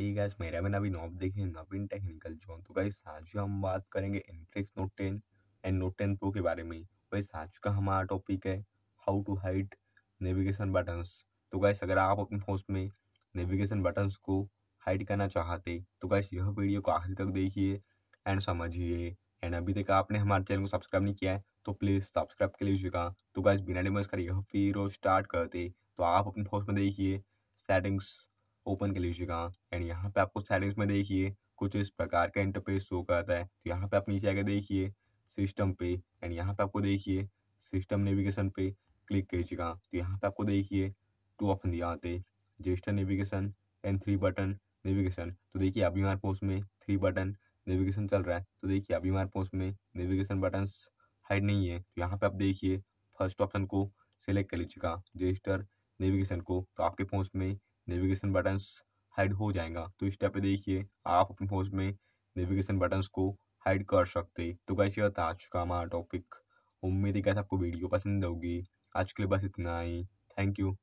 ही gas मेरा मैंने अभी नॉब देखी नवीन टेक्निकल जोन तो गाइस आज हम बात करेंगे Infinix note ten and note ten pro के बारे में गाइस तो आज का हमारा टॉपिक है how to hide navigation buttons तो गाइस अगर आप अपने फोन में नेविगेशन बटन्स को हाइड करना चाहते तो गाइस यह वीडियो को आखिर तक देखिए एंड समझिए एंड अभी तक आपने हमारे चैनल को सब्सक्राइब नहीं किया है तो प्लीज़ सब्सक्राइब कर लीजिएगा तो गाइस बिना डेमोज कर यह वीडियो स्टार्ट करते तो आप अपने फोन में देखिए सेटिंग्स ओपन कर लीजिएगा एंड यहाँ पे आपको सेटिंग्स में देखिए कुछ इस प्रकार का इंटरफेस शो करता है तो यहाँ पे आप नीचे आकर देखिए सिस्टम पे एंड यहाँ पे आपको देखिए सिस्टम नेविगेशन पे क्लिक कीजिएगा तो यहाँ पे आपको देखिए टू ऑप्शन दिया आते gesture navigation and three button navigation तो देखिए अभी हमारे पास में थ्री बटन नेविगेशन चल रहा है तो देखिए अभी हमारे पास में नेविगेशन बटन हाइड नहीं है तो यहाँ पे आप देखिए फर्स्ट ऑप्शन को सिलेक्ट कर लीजिएगा जेस्टर नेविगेशन को तो आपके फोन में नेविगेशन बटन्स हाइड हो जाएगा तो इस टाइप पे देखिए आप अपने फोन में नेविगेशन बटन्स को हाइड कर सकते तो कैसे होता आज का हमारा टॉपिक उम्मीद है कैसे आपको वीडियो पसंद होगी आज के लिए बस इतना ही थैंक यू